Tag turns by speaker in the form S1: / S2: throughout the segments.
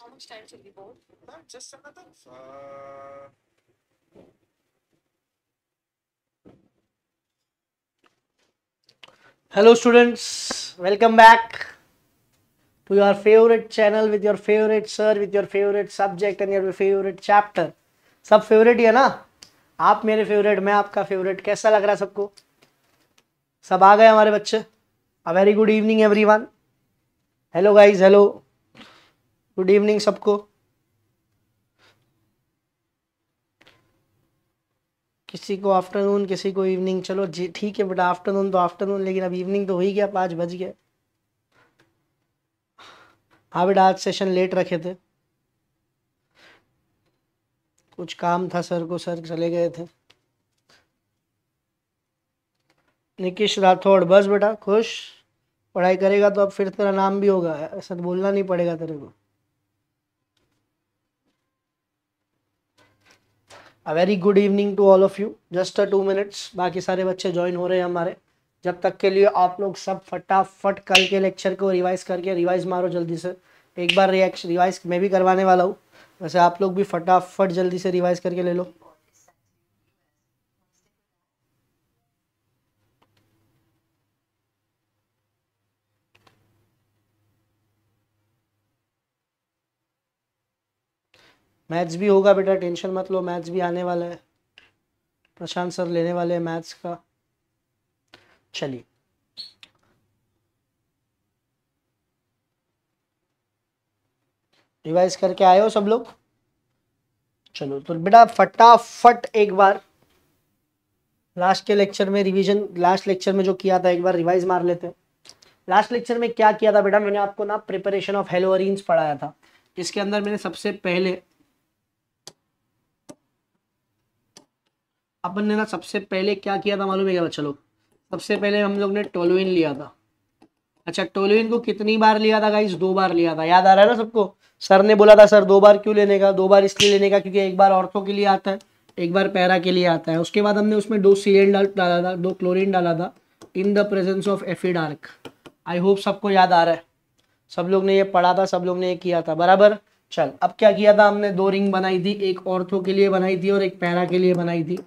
S1: How much time should we board? Ma'am, just another. Uh... Hello, students. Welcome back to your favorite channel with your favorite sir, with your favorite subject and your favorite chapter. सब favourite ही है ना आप मेरे favourite मैं आपका favourite कैसा लग रहा है सबको सब आ गए हमारे बच्चे a very good evening everyone hello guys hello good evening सबको किसी को आफ्टरनून किसी को इवनिंग चलो जी ठीक है बेटा आफ्टरनून तो आफ्टरनून लेकिन अब इवनिंग तो हो ही गया पाँच बज गए हाँ बेटा आज सेशन लेट रखे थे कुछ काम था सर को सर चले गए थे निकिश राठौड़ बस बेटा खुश पढ़ाई करेगा तो अब फिर तेरा नाम भी होगा ऐसा तो बोलना नहीं पड़ेगा तेरे को a very good evening to all of you just two minutes बाकी सारे बच्चे ज्वाइन हो रहे हैं हमारे जब तक के लिए आप लोग सब फटाफट कल के लेक्चर को रिवाइज़ करके रिवाइज़ मारो जल्दी से एक बार रिएक्शन रिवाइज़ मैं भी करवाने वाला हूँ वैसे आप लोग भी फटाफट जल्दी से रिवाइज़ करके ले लो मैथ्स भी होगा बेटा टेंशन मत लो मैथ्स भी आने वाला है प्रशांत सर लेने वाले हैं मैथ्स का चलिए रिवाइज करके आए हो सब लोग चलो तो बेटा फटाफट एक बार लास्ट के लेक्चर में रिवीजन लास्ट लेक्चर में जो किया था एक बार रिवाइज मार लेते हैं लास्ट लेक्चर में क्या किया था बेटा मैंने आपको ना प्रिपरेशन ऑफ हेलोअरिन्स पढ़ाया था इसके अंदर मैंने सबसे पहले अपन ने ना सबसे पहले क्या किया था मालूम है क्या बच्चा लोग सबसे पहले हम लोग ने टोलविन लिया था अच्छा टोलविन को कितनी बार लिया था गाइस दो बार लिया था याद आ रहा है ना सबको सर ने बोला था सर दो बार क्यों लेने का दो बार इसलिए लेने का क्योंकि एक बार औरतों के लिए आता है एक बार पैरा के लिए आता है उसके बाद हमने उसमें दो सी डाला था दो क्लोरिन डाला था in the presence of F dark I hope सबको याद आ रहा है सब लोग ने ये पढ़ा था सब लोग ने ये किया था बराबर चल अब क्या किया था हमने दो रिंग बनाई थी एक औरतों के लिए बनाई थी और एक पैरा के लिए बनाई थी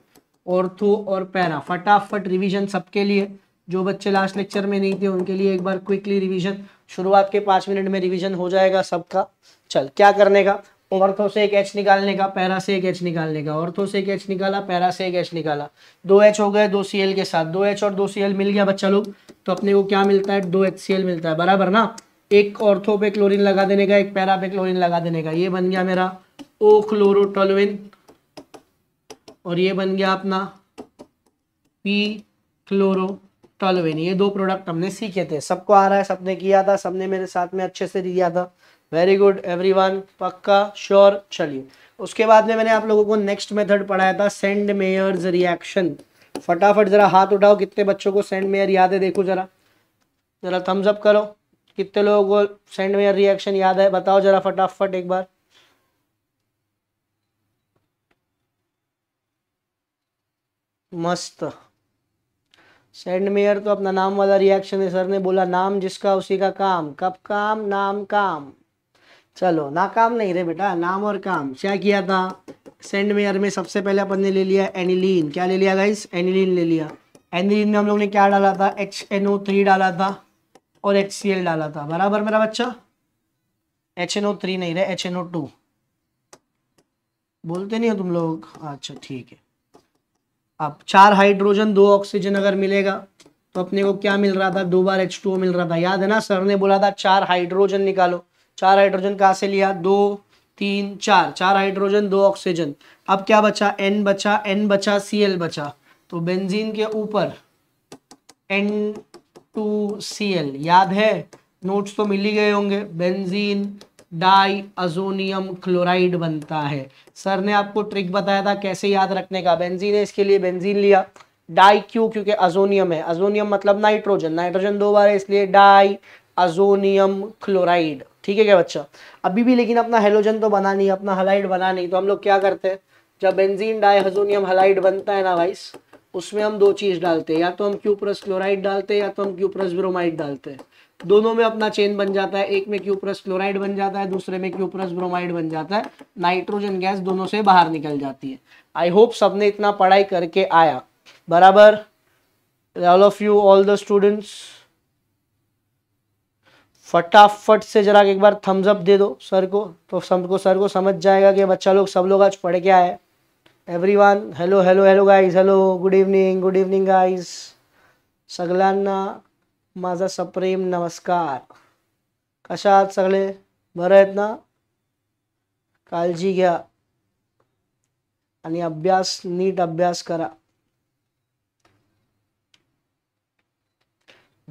S1: ऑर्थो और पैरा फटाफट रिवीजन सबके लिए जो बच्चे लास्ट लेक्चर में नहीं थे उनके लिए एक बार क्विकली रिवीजन शुरुआत के पाँच मिनट में रिवीजन हो जाएगा सबका चल क्या करने का ऑर्थो से एक एच निकालने का पैरा से एक एच निकालने का ऑर्थो से एक एच निकाला पैरा से एक एच निकाला दो एच हो गए दो सी एल के साथ दो एच और दो सी एल मिल गया बच्चा लोग तो अपने को क्या मिलता है दो एच सी एल मिलता है बराबर ना एक ऑर्थो पे क्लोरिन लगा देने का एक पैरा पे क्लोरिन लगा देने का ये बन गया मेरा ओ क्लोरोटोलविन और ये बन गया अपना पी क्लोरो टॉलोवेन ये दो प्रोडक्ट हमने सीखे थे सबको आ रहा है सबने किया था सबने मेरे साथ में अच्छे से दिया था वेरी गुड वन पक्का श्योर चलिए उसके बाद में मैंने आप लोगों को नेक्स्ट मेथड पढ़ाया था सेंड मेयर्स रिएक्शन फटाफट जरा हाथ उठाओ कितने बच्चों को सेंड मेयर याद है देखो जरा जरा थम्सअप करो कितने लोगों को सेंड मेयर रिएक्शन याद है बताओ जरा फटाफट एक बार मस्त सेंड मेयर तो अपना नाम वाला रिएक्शन है सर ने बोला नाम जिसका उसी का काम कब काम नाम काम चलो ना काम नहीं रे बेटा नाम और काम क्या किया था सेंड मेयर में सबसे पहले अपन ने ले लिया एनिलीन क्या ले लिया गाइस एनिलीन ले लिया एनिलीन में हम लोग ने क्या डाला था एच एन ओ थ्री डाला था और एच सी एल डाला था बराबर मेरा बच्चा एच एन ओ थ्री नहीं रे एच एन ओ टू बोलते नहीं हो तुम लोग अच्छा ठीक है अब चार हाइड्रोजन दो ऑक्सीजन अगर मिलेगा तो अपने को क्या मिल रहा था दो बार एच टू मिल रहा था याद है ना सर ने बोला था चार हाइड्रोजन निकालो चार हाइड्रोजन कहाँ से लिया दो तीन चार चार हाइड्रोजन दो ऑक्सीजन अब क्या बचा एन बचा एन बचा सी एल बचा तो बेंजीन के ऊपर एन टू सी एल याद है नोट्स तो मिल ही गए होंगे बेंजीन डाई अजोनियम क्लोराइड बनता है सर ने आपको ट्रिक बताया था कैसे याद रखने का बेंजीन है इसके लिए बेंजीन लिया डाई क्यों क्योंकि अजोनियम है अजोनियम मतलब नाइट्रोजन नाइट्रोजन दो बार है इसलिए डाई अजोनियम क्लोराइड ठीक है क्या बच्चा अभी भी लेकिन अपना हेलोजन तो बना नहीं अपना हलाइड बना नहीं तो हम लोग क्या करते हैं जब बेंजीन डाई अजोनियम हलाइड बनता है ना वाइस उसमें हम दो चीज़ डालते हैं या तो हम क्यूप्रस क्लोराइड डालते हैं या तो हम क्यूप्रस ब्रोमाइड डालते हैं दोनों में अपना चेन बन जाता है एक में प्लस क्लोराइड बन जाता है दूसरे में प्लस ब्रोमाइड बन जाता है नाइट्रोजन गैस दोनों से बाहर निकल जाती है आई होप सबने इतना पढ़ाई करके आया बराबर all of you all the students फटाफट से जरा एक बार थम्स अप दे दो सर को तो सब को सर को समझ जाएगा कि बच्चा लोग सब लोग आज पढ़ के आए one hello hello hello guys hello good evening good evening guys सगलाना मज़ा सप्रेम नमस्कार कशा आहात सगले बर ना कालजी घ्या अभ्यास नीट अभ्यास करा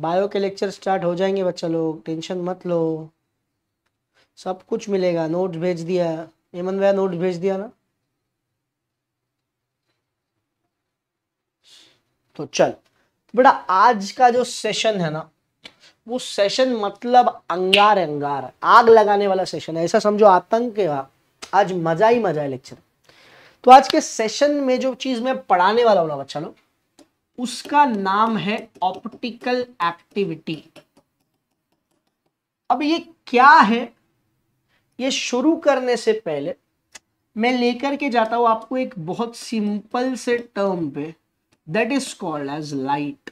S1: बायो के लेक्चर स्टार्ट हो जाएंगे बच्चा लोग टेंशन मत लो सब कुछ मिलेगा नोट भेज दिया एमन भैया नोट भेज दिया ना तो चल बेटा आज का जो सेशन है ना वो सेशन मतलब अंगार अंगार आग लगाने वाला सेशन है ऐसा समझो आतंक है आज मजा ही मजा है लेक्चर तो आज के सेशन में जो चीज मैं पढ़ाने वाला हूं बच्चा लोग उसका नाम है ऑप्टिकल एक्टिविटी अब ये क्या है ये शुरू करने से पहले मैं लेकर के जाता हूं आपको एक बहुत सिंपल से टर्म पे that is called as light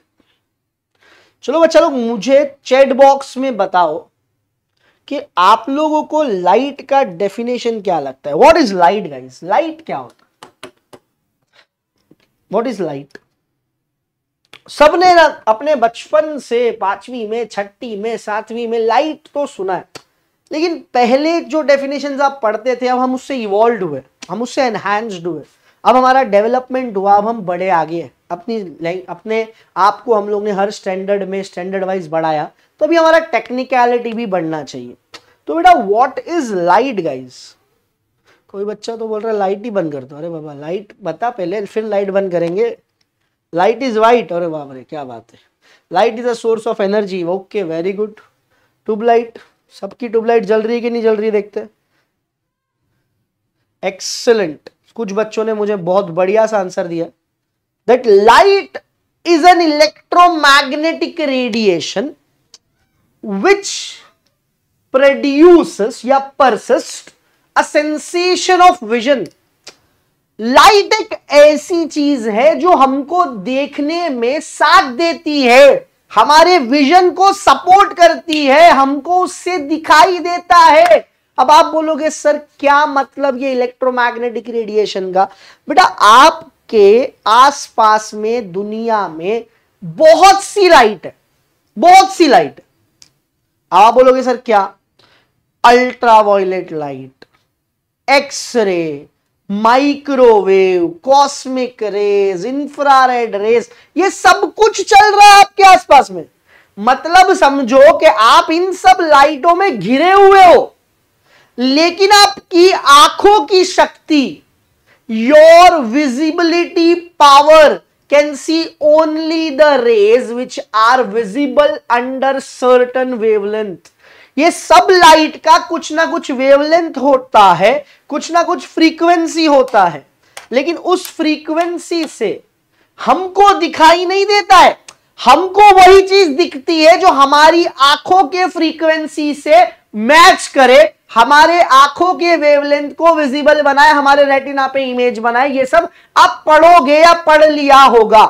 S1: चलो बच्चा लोग मुझे चैट बॉक्स में बताओ कि आप लोगों को लाइट का डेफिनेशन क्या लगता है what is light guys light क्या होता है व्हाट इज लाइट सबने अपने बचपन से पांचवी में छठी में सातवीं में लाइट तो सुना है लेकिन पहले जो डेफिनेशन आप पढ़ते थे अब हम उससे इवॉल्व हुए हम उससे एनहेंस्ड हुए अब हमारा डेवलपमेंट हुआ अब हम बड़े आगे हैं अपनी अपने आप को हम लोग ने हर स्टैंडर्ड में स्टैंडर्ड वाइज बढ़ाया तो अभी हमारा टेक्निकलिटी भी बढ़ना चाहिए तो बेटा व्हाट इज लाइट गाइज कोई बच्चा तो बोल रहा है लाइट ही बंद कर दो अरे बाबा लाइट बता पहले फिर लाइट बंद करेंगे लाइट इज वाइट अरे बाप रे क्या बात है light is a source of energy okay very good tubelight सबकी ट्यूबलाइट जल रही है कि नहीं जल रही देखते एक्सेलेंट कुछ बच्चों ने मुझे बहुत बढ़िया सा आंसर दिया that light is an electromagnetic radiation which produce या persist a sensation of vision light एक ऐसी चीज है जो हमको देखने में साथ देती है हमारे विजन को सपोर्ट करती है हमको उससे दिखाई देता है अब आप बोलोगे सर क्या मतलब ये इलेक्ट्रोमैग्नेटिक रेडिएशन का बेटा आपके आसपास में दुनिया में बहुत सी लाइट है बहुत सी लाइट आप बोलोगे सर क्या ultraviolet light X-ray microwave cosmic rays infrared rays ये सब कुछ चल रहा है आपके आसपास में मतलब समझो कि आप इन सब लाइटों में घिरे हुए हो लेकिन आपकी आंखों की शक्ति your visibility power can see only the rays which are visible under certain wavelength ये सब लाइट का कुछ ना कुछ वेवलेंथ होता है कुछ ना कुछ फ्रीक्वेंसी होता है लेकिन उस फ्रीक्वेंसी से हमको दिखाई नहीं देता है हमको वही चीज दिखती है जो हमारी आंखों के फ्रीक्वेंसी से मैच करे हमारे आंखों के वेवलेंथ को विजिबल बनाए हमारे रेटिना पे इमेज बनाए ये सब आप पढ़ोगे या पढ़ लिया होगा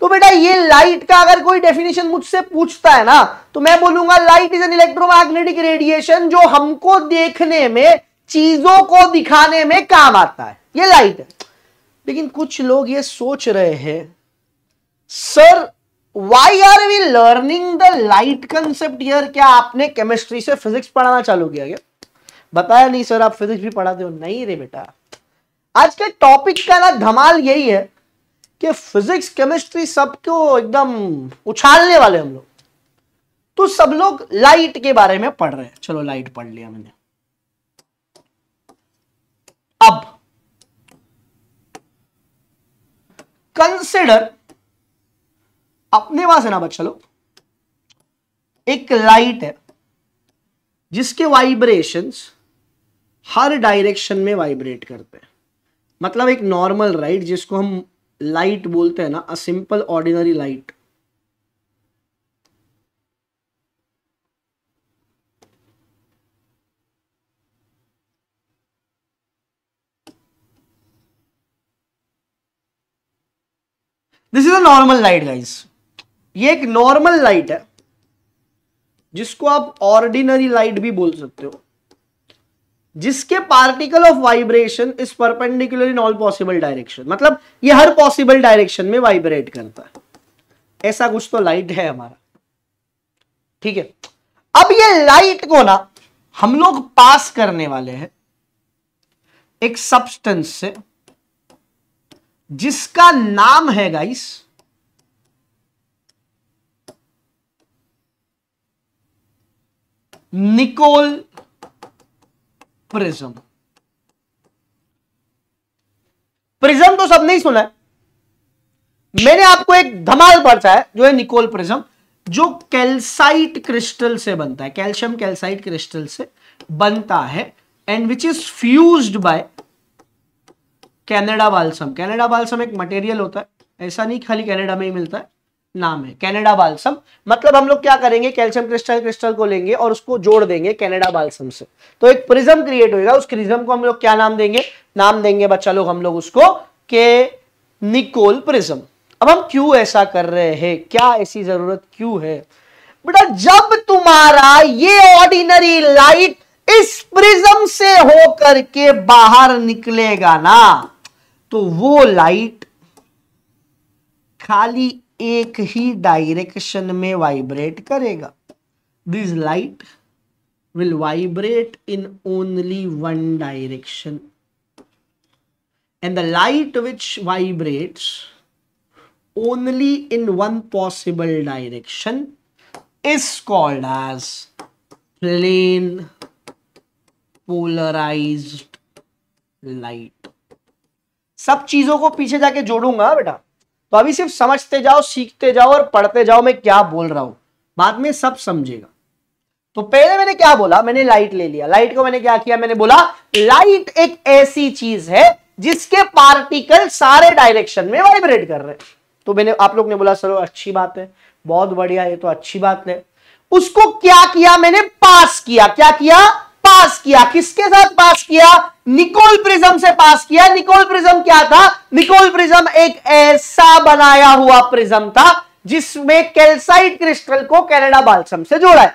S1: तो बेटा ये लाइट का अगर कोई डेफिनेशन मुझसे पूछता है ना तो मैं बोलूंगा light is an electromagnetic radiation जो हमको देखने में चीजों को दिखाने में काम आता है ये लाइट है लेकिन कुछ लोग ये सोच रहे हैं sir why are we learning the light concept क्या आपने केमिस्ट्री से फिजिक्स पढ़ाना चालू किया क्या बताया नहीं सर आप फिजिक्स भी पढ़ाते हो नहीं रे बेटा आज के टॉपिक का ना धमाल यही है कि फिजिक्स केमिस्ट्री सबको एकदम उछालने वाले हम लोग तो सब लोग लाइट के बारे में पढ़ रहे हैं चलो लाइट पढ़ लिया मैंने अब कंसिडर अपने पास है ना बच्चा लोग एक लाइट है जिसके वाइब्रेशंस हर डायरेक्शन में वाइब्रेट करते हैं मतलब एक नॉर्मल राइट जिसको हम लाइट बोलते हैं ना a simple ordinary light this is a normal light guys ये एक नॉर्मल लाइट है जिसको आप ऑर्डिनरी लाइट भी बोल सकते हो जिसके particle of vibration is perpendicular in all possible direction मतलब ये हर पॉसिबल डायरेक्शन में वाइब्रेट करता है ऐसा कुछ तो लाइट है हमारा ठीक है अब ये लाइट को ना हम लोग पास करने वाले हैं एक सब्सटेंस से जिसका नाम है गाइस निकोल प्रिज्म प्रिज्म तो सबने ही सुना है मैंने आपको एक धमाल पर्चा है जो है निकोल प्रिज्म जो कैल्साइट क्रिस्टल से बनता है कैल्शियम कैल्साइट क्रिस्टल से बनता है and which is fused by Canada balsam Canada balsam एक मटेरियल होता है ऐसा नहीं खाली कैनेडा में ही मिलता है नाम है कैनेडा बालसम मतलब हम लोग क्या करेंगे कैल्शियम क्रिस्टल क्रिस्टल को लेंगे और उसको जोड़ देंगे कैनेडा बालसम से तो एक प्रिज्म क्रिएट होगा उस प्रिज्म को हम लोग क्या नाम देंगे नाम देंगे बच्चा लोग हम लोग उसको के निकोल प्रिज्म अब हम क्यों ऐसा कर रहे हैं क्या ऐसी जरूरत क्यों है बेटा जब तुम्हारा ये ऑर्डिनरी लाइट इस प्रिज्म से होकर के बाहर निकलेगा ना तो वो लाइट खाली एक ही डायरेक्शन में वाइब्रेट करेगा this light will vibrate in only one direction and the light which vibrate only in one possible direction is called as plane polarised light सब चीजों को पीछे जाके जोड़ूंगा बेटा तो अभी सिर्फ समझते जाओ सीखते जाओ और पढ़ते जाओ मैं क्या बोल रहा हूं बाद में सब समझेगा तो पहले मैंने क्या बोला मैंने लाइट ले लिया लाइट को मैंने क्या किया मैंने बोला लाइट एक ऐसी चीज है जिसके पार्टिकल सारे डायरेक्शन में वाइब्रेट कर रहे हैं तो मैंने आप लोग ने बोला सर अच्छी बात है बहुत बढ़िया ये तो अच्छी बात है उसको क्या किया मैंने पास किया क्या किया पास किया किसके साथ पास किया निकोल प्रिज्म से पास किया निकोल प्रिज्म क्या था निकोल प्रिज्म एक ऐसा बनाया हुआ प्रिज्म था जिसमें कैल्साइट क्रिस्टल को कैनेडा बाल्सम से जोड़ा है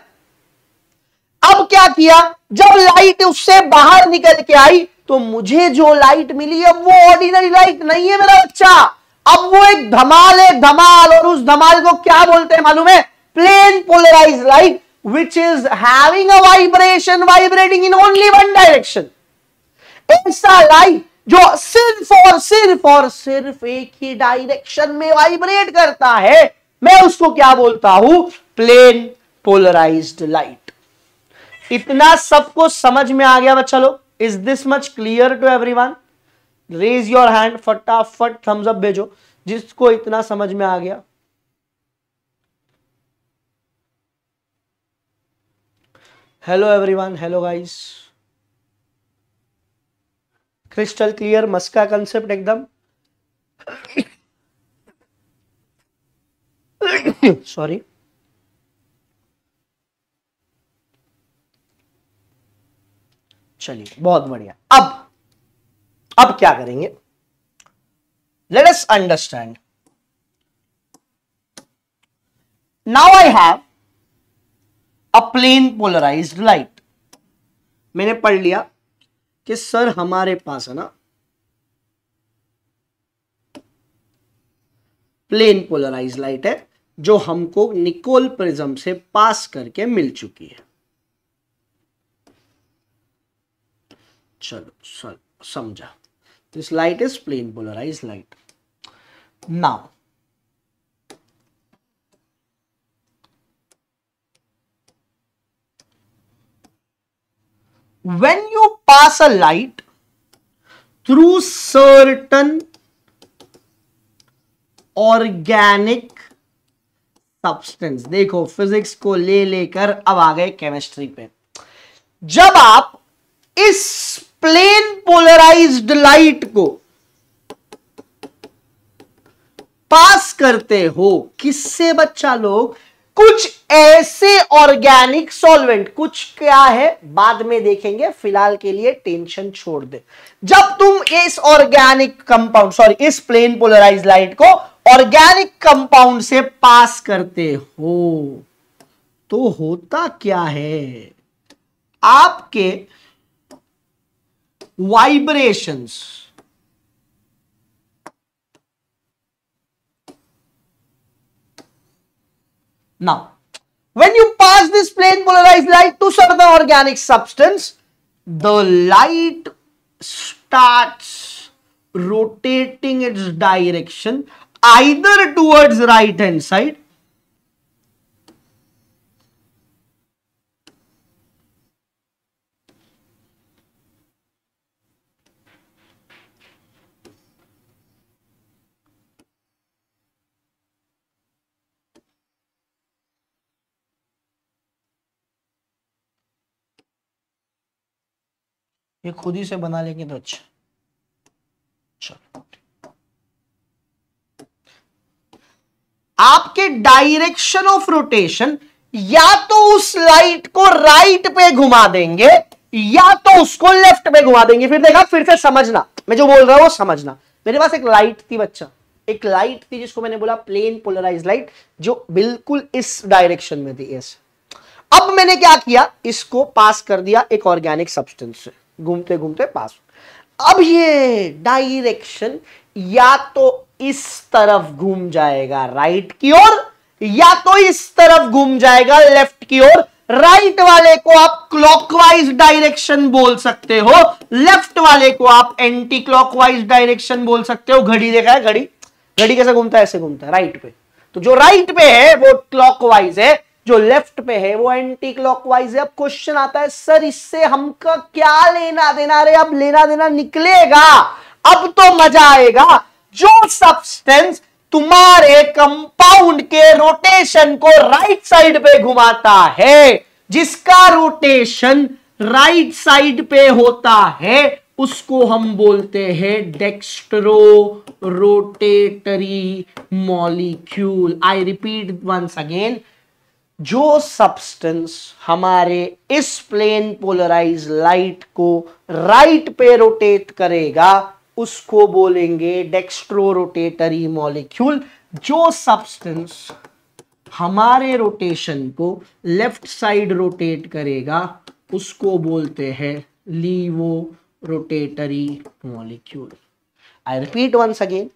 S1: अब क्या किया जब लाइट उससे बाहर निकल के आई तो मुझे जो लाइट मिली है वो ऑर्डिनरी लाइट नहीं है मेरा बच्चा अब वो एक धमाल है धमाल और उस धमाल को क्या बोलते हैं मालूम है plane polarise light which is having a vibration vibrating in only one direction ऐसा लाइट जो सिर्फ और सिर्फ और सिर्फ एक ही डायरेक्शन में वाइब्रेट करता है मैं उसको क्या बोलता हूं प्लेन पोलराइज्ड लाइट इतना सबको समझ में आ गया बच्चा लोग is this much clear to everyone raise your hand फटाफट थम्स अप भेजो जिसको इतना समझ में आ गया hello everyone hello guys crystal clear मस्का कंसेप्ट एकदम सॉरी चलिए बहुत बढ़िया अब अब क्या करेंगे let us understand now I have a plane polarise light मैंने पढ़ लिया कि सर हमारे पास है ना प्लेन पोलराइज लाइट है जो हमको निकोल प्रिज्म से पास करके मिल चुकी है चलो समझा this light is plane polarise light now when you pass a light through certain organic substance देखो physics को ले लेकर अब आ गए chemistry पे जब आप इस plane polarized light को पास करते हो किससे बच्चा लोग कुछ ऐसे ऑर्गेनिक सॉल्वेंट कुछ क्या है बाद में देखेंगे फिलहाल के लिए टेंशन छोड़ दे जब तुम इस ऑर्गेनिक कंपाउंड सॉरी इस प्लेन पोलराइज लाइट को ऑर्गेनिक कंपाउंड से पास करते हो तो होता क्या है आपके vibrations now When you pass this plane polarized light to certain organic substance, the light starts rotating its direction either towards right hand side ये खुद ही से बना लेंगे तो अच्छा आपके डायरेक्शन ऑफ रोटेशन या तो उस लाइट को राइट पे घुमा देंगे या तो उसको लेफ्ट पे घुमा देंगे फिर देखा फिर से समझना मैं जो बोल रहा हूं वो समझना मेरे पास एक लाइट थी बच्चा एक लाइट थी जिसको मैंने बोला प्लेन पोलराइज लाइट जो बिल्कुल इस डायरेक्शन में थी यस अब मैंने क्या किया इसको पास कर दिया एक ऑर्गेनिक सब्सटेंस से घूमते घूमते पास अब ये डायरेक्शन या तो इस तरफ घूम जाएगा राइट की ओर या तो इस तरफ घूम जाएगा लेफ्ट की ओर राइट वाले को आप क्लॉकवाइज डायरेक्शन बोल सकते हो लेफ्ट वाले को आप एंटी क्लॉकवाइज डायरेक्शन बोल सकते हो घड़ी देखा है घड़ी घड़ी कैसे घूमता है ऐसे घूमता है राइट पे तो जो राइट पे है वो क्लॉकवाइज है जो लेफ्ट पे है वो एंटी क्लॉकवाइज है अब क्वेश्चन आता है सर इससे हमका क्या लेना देना अरे अब लेना देना निकलेगा अब तो मजा आएगा जो सब्सटेंस तुम्हारे कंपाउंड के रोटेशन को राइट साइड पे घुमाता है जिसका रोटेशन राइट साइड पे होता है उसको हम बोलते हैं dextro rotatory molecule I repeat once again जो सब्सटेंस हमारे इस प्लेन पोलराइज लाइट को राइट पे रोटेट करेगा उसको बोलेंगे डेक्स्ट्रो रोटेटरी मॉलिक्यूल जो सब्सटेंस हमारे रोटेशन को लेफ्ट साइड रोटेट करेगा उसको बोलते हैं laevo rotatory molecule I repeat once again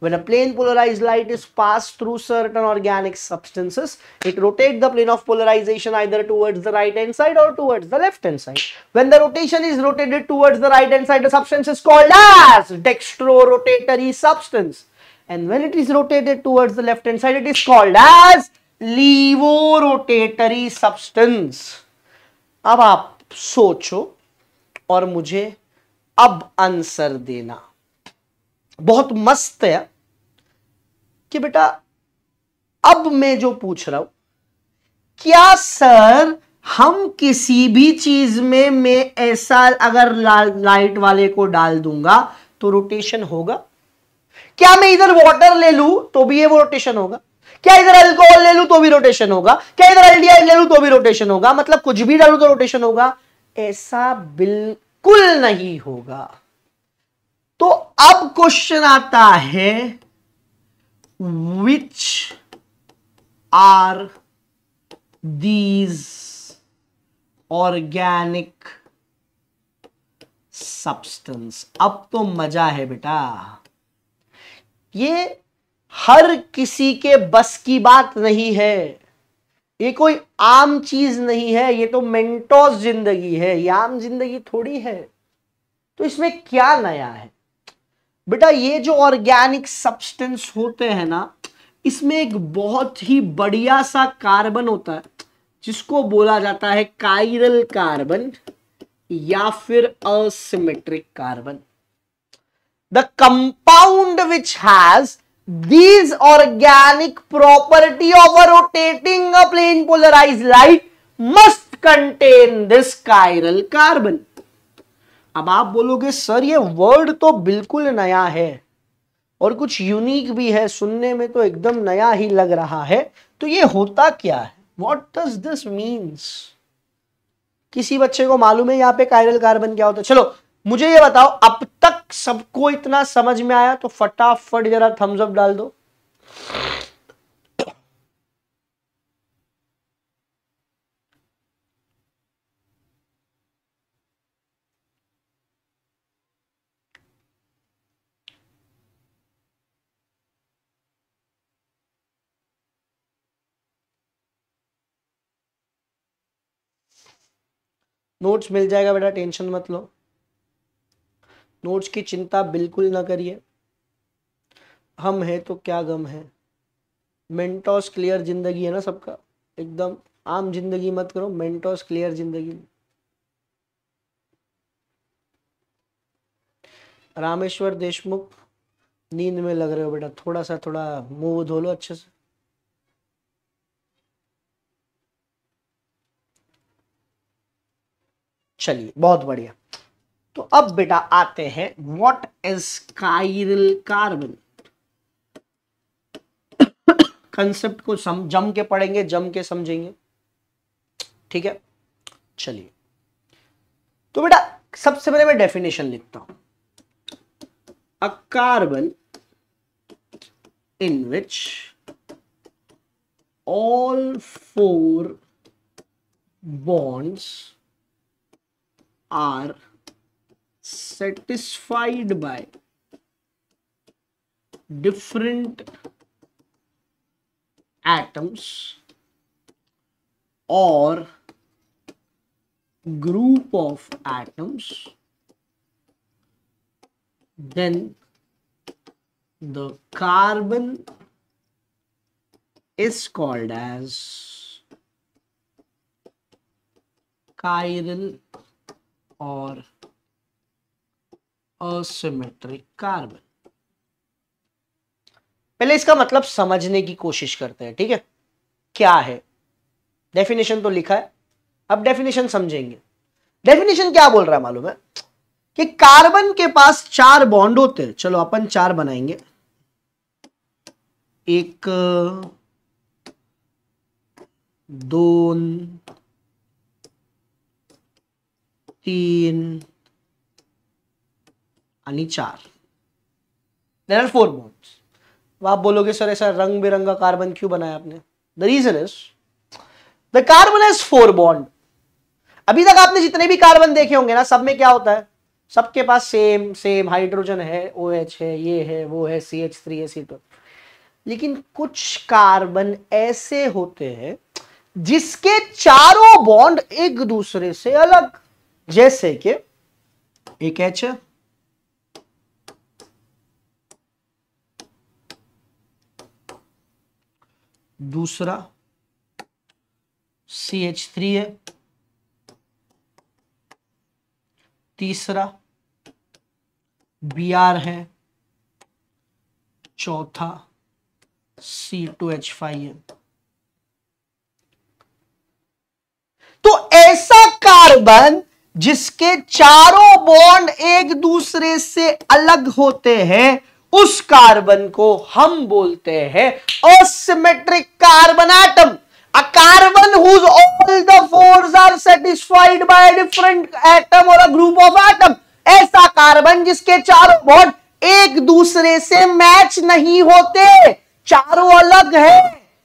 S1: When a plane polarized light is passed through certain organic substances, it rotate the plane of polarization either towards the right hand side or towards the left hand side. When the rotation is rotated towards the right hand side, the substance is called as dextro rotatory substance. And when it is rotated towards the left hand side, it is called as levo rotatory substance ab aap socho aur mujhe ab answer dena बहुत मस्त है कि बेटा अब मैं जो पूछ रहा हूं क्या सर हम किसी भी चीज में मैं ऐसा अगर लाइट वाले को डाल दूंगा तो रोटेशन होगा क्या मैं इधर वाटर ले लू तो भी ये वो रोटेशन होगा क्या इधर अल्कोहल ले लू तो भी रोटेशन होगा क्या इधर एल्डिहाइड ले लू तो भी रोटेशन होगा मतलब कुछ भी डालू तो रोटेशन होगा ऐसा बिल्कुल नहीं होगा तो अब क्वेश्चन आता है which are these organic substance अब तो मजा है बेटा ये हर किसी के बस की बात नहीं है ये कोई आम चीज नहीं है ये तो मेंटोस जिंदगी है ये आम जिंदगी थोड़ी है तो इसमें क्या नया है बेटा ये जो ऑर्गेनिक सब्सटेंस होते हैं ना इसमें एक बहुत ही बढ़िया सा कार्बन होता है जिसको बोला जाता है काइरल कार्बन या फिर asymmetric carbon the compound which has these organic property of a rotating a plane polarise light must contain this chiral carbon अब आप बोलोगे सर ये वर्ड तो बिल्कुल नया है और कुछ यूनिक भी है सुनने में तो एकदम नया ही लग रहा है तो ये होता क्या है वॉट डज दिस मीन्स किसी बच्चे को मालूम है यहाँ पे कायरल कार्बन क्या होता तो। है चलो मुझे ये बताओ अब तक सबको इतना समझ में आया तो फटाफट जरा थम्सअप डाल दो नोट्स मिल जाएगा बेटा टेंशन मत लो नोट्स की चिंता बिल्कुल ना करिए हम हैं तो क्या गम है मेंटोस क्लियर जिंदगी है ना सबका एकदम आम जिंदगी मत करो मेंटोस क्लियर जिंदगी रामेश्वर देशमुख नींद में लग रहे हो बेटा थोड़ा सा थोड़ा मुंह धो लो अच्छे से चलिए बहुत बढ़िया तो अब बेटा आते हैं what is chiral carbon concept को सम जम के पढ़ेंगे जम के समझेंगे ठीक है चलिए तो बेटा सबसे पहले मैं डेफिनेशन लिखता हूं a carbon in which all four bonds are satisfied by different atoms or group of atoms then the carbon is called as chiral और असिमेट्रिक कार्बन पहले इसका मतलब समझने की कोशिश करते हैं ठीक है क्या है डेफिनेशन तो लिखा है अब डेफिनेशन समझेंगे डेफिनेशन क्या बोल रहा है मालूम है कि कार्बन के पास चार बॉन्ड होते हैं चलो अपन चार बनाएंगे एक दोन तीन चार देर आर फोर बॉन्ड्स अब आप बोलोगे सर ऐसा रंग बिरंगा कार्बन क्यों बनाया आपने the reason is the carbon is four bond अभी तक आपने जितने भी कार्बन देखे होंगे ना सब में क्या होता है सबके पास सेम सेम हाइड्रोजन है ओ OH है ये है वो है सी एच थ्री है सी टू लेकिन कुछ कार्बन ऐसे होते हैं जिसके चारों बॉन्ड एक दूसरे से अलग जैसे कि एक एच अच्छा? दूसरा सी एच थ्री है तीसरा बी आर है चौथा सी टू एच फाइव है तो ऐसा कार्बन जिसके चारों बॉन्ड एक दूसरे से अलग होते हैं उस कार्बन को हम बोलते हैं asymmetric carbon atom a carbon whose all the forces are satisfied by different atom और अ ग्रुप ऑफ एटम ऐसा कार्बन जिसके चारों बॉन्ड एक दूसरे से मैच नहीं होते चारों अलग है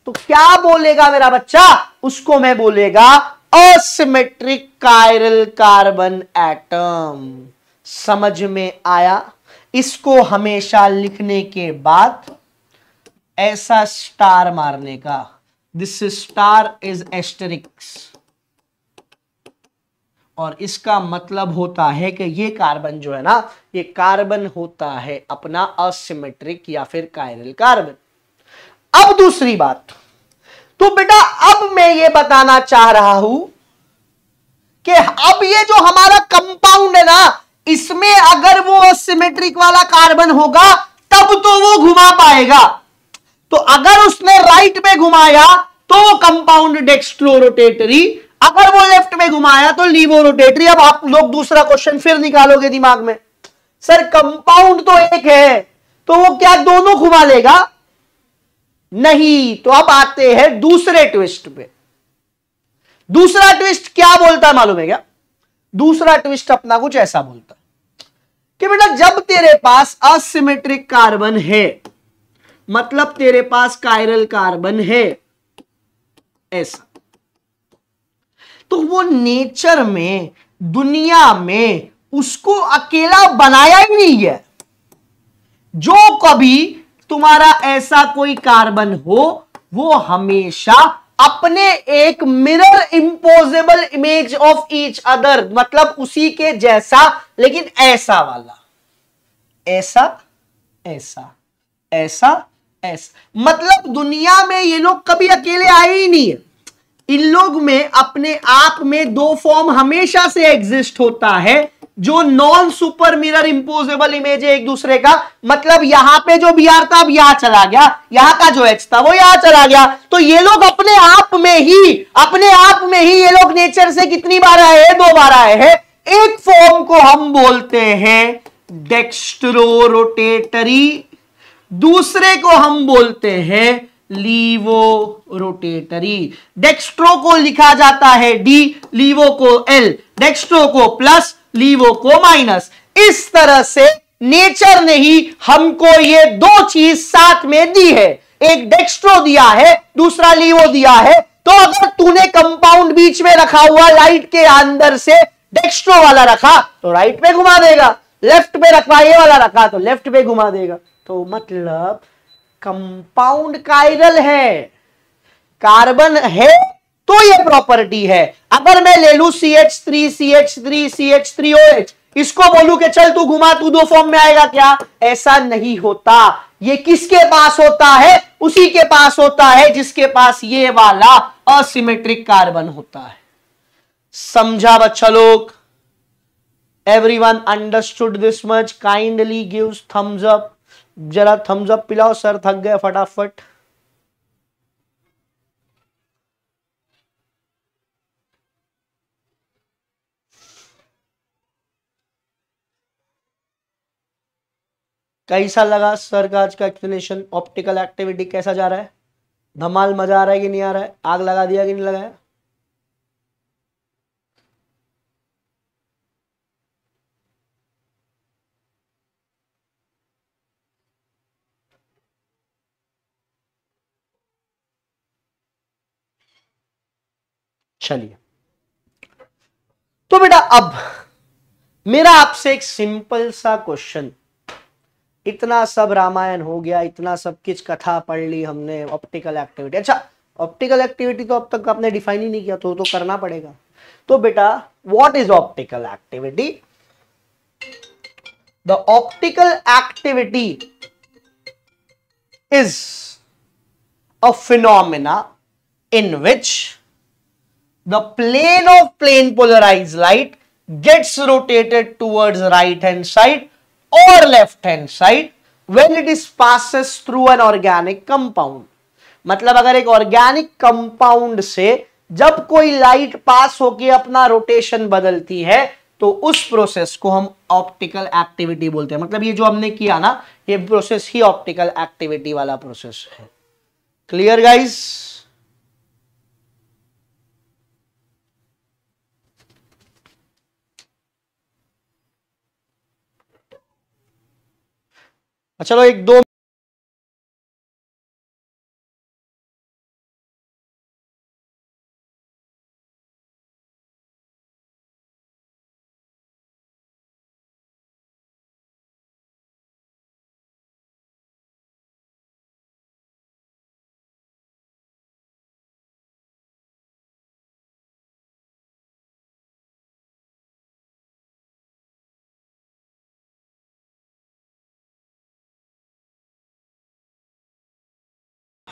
S1: तो क्या बोलेगा मेरा बच्चा उसको मैं बोलेगा असिमेट्रिक कायरल कार्बन एटम समझ में आया इसको हमेशा लिखने के बाद ऐसा स्टार मारने का दिस स्टार इज एस्टेरिक्स और इसका मतलब होता है कि ये कार्बन जो है ना ये कार्बन होता है अपना असिमेट्रिक या फिर कायरल कार्बन अब दूसरी बात तो बेटा अब मैं ये बताना चाह रहा हूं कि अब ये जो हमारा कंपाउंड है ना इसमें अगर वो सिमेट्रिक वाला कार्बन होगा तब तो वो घुमा पाएगा तो अगर उसने राइट में घुमाया तो वो कंपाउंड डेक्सक्लोरोटेटरी अगर वो लेफ्ट में घुमाया तो लीवो रोटेटरी अब आप लोग दूसरा क्वेश्चन फिर निकालोगे दिमाग में सर कंपाउंड तो एक है तो वो क्या दोनों घुमा लेगा नहीं तो अब आते हैं दूसरे ट्विस्ट पे दूसरा ट्विस्ट क्या बोलता है मालूम है क्या दूसरा ट्विस्ट अपना कुछ ऐसा बोलता कि बेटा जब तेरे पास असिमेट्रिक कार्बन है मतलब तेरे पास कायरल कार्बन है ऐसा तो वो नेचर में दुनिया में उसको अकेला बनाया ही नहीं है जो कभी तुम्हारा ऐसा कोई कार्बन हो वो हमेशा अपने एक mirror imposable image of each other मतलब उसी के जैसा लेकिन ऐसा वाला ऐसा ऐसा ऐसा ऐसा मतलब दुनिया में ये लोग कभी अकेले आए ही नहीं है इन लोग में अपने आप में दो फॉर्म हमेशा से एग्जिस्ट होता है जो non super mirror imposable image है एक दूसरे का मतलब यहां पे जो बी आर था अब यहां चला गया यहां का जो एच था वो यहां चला गया तो ये लोग अपने आप में ही अपने आप में ही ये लोग नेचर से कितनी बार आए हैं दो बार आए हैं एक फॉर्म को हम बोलते हैं डेक्स्ट्रो रोटेटरी दूसरे को हम बोलते हैं लीवो रोटेटरी डेक्स्ट्रो को लिखा जाता है डी लीवो को एल डेक्स्ट्रो को प्लस लीवो को माइनस इस तरह से नेचर ने ही हमको ये दो चीज साथ में दी है एक डेक्स्ट्रो दिया है दूसरा लीवो दिया है तो अगर तूने कंपाउंड बीच में रखा हुआ लाइट के अंदर से डेक्स्ट्रो वाला रखा तो राइट में घुमा देगा लेफ्ट पे रखा ये वाला रखा तो लेफ्ट पे घुमा देगा तो मतलब कंपाउंड कायरल है कार्बन है तो ये प्रॉपर्टी है अगर मैं ले लू C H three C H three C H three O H इसको बोलू के चल तू घुमा तू दो फॉर्म में आएगा क्या ऐसा नहीं होता ये किसके पास होता है उसी के पास होता है जिसके पास ये वाला असिमेट्रिक कार्बन होता है समझा बच्चा लोग everyone understood this much kindly give thumbs up जरा थम्स अप पिलाओ सर थक गए फटाफट कैसा लगा सर का आज का एक्सप्लेनेशन ऑप्टिकल एक्टिविटी कैसा जा रहा है धमाल मजा आ रहा है कि नहीं आ रहा है आग लगा दिया कि नहीं लगाया चलिए तो बेटा अब मेरा आपसे एक सिंपल सा क्वेश्चन इतना सब रामायण हो गया इतना सब किच कथा पढ़ ली हमने ऑप्टिकल एक्टिविटी अच्छा ऑप्टिकल एक्टिविटी तो अब तक आपने डिफाइन ही नहीं किया तो तो करना पड़ेगा तो बेटा what is optical activity the optical activity is a phenomena in which the plane of plane polarise light gets rotated towards right hand side or left hand side when it is passes through an organic compound मतलब अगर एक organic compound से जब कोई light pass होके अपना rotation बदलती है तो उस प्रोसेस को हम ऑप्टिकल एक्टिविटी बोलते हैं मतलब ये जो हमने किया ना ये प्रोसेस ही ऑप्टिकल एक्टिविटी वाला प्रोसेस है क्लियर गाइस अच्छा लो एक दो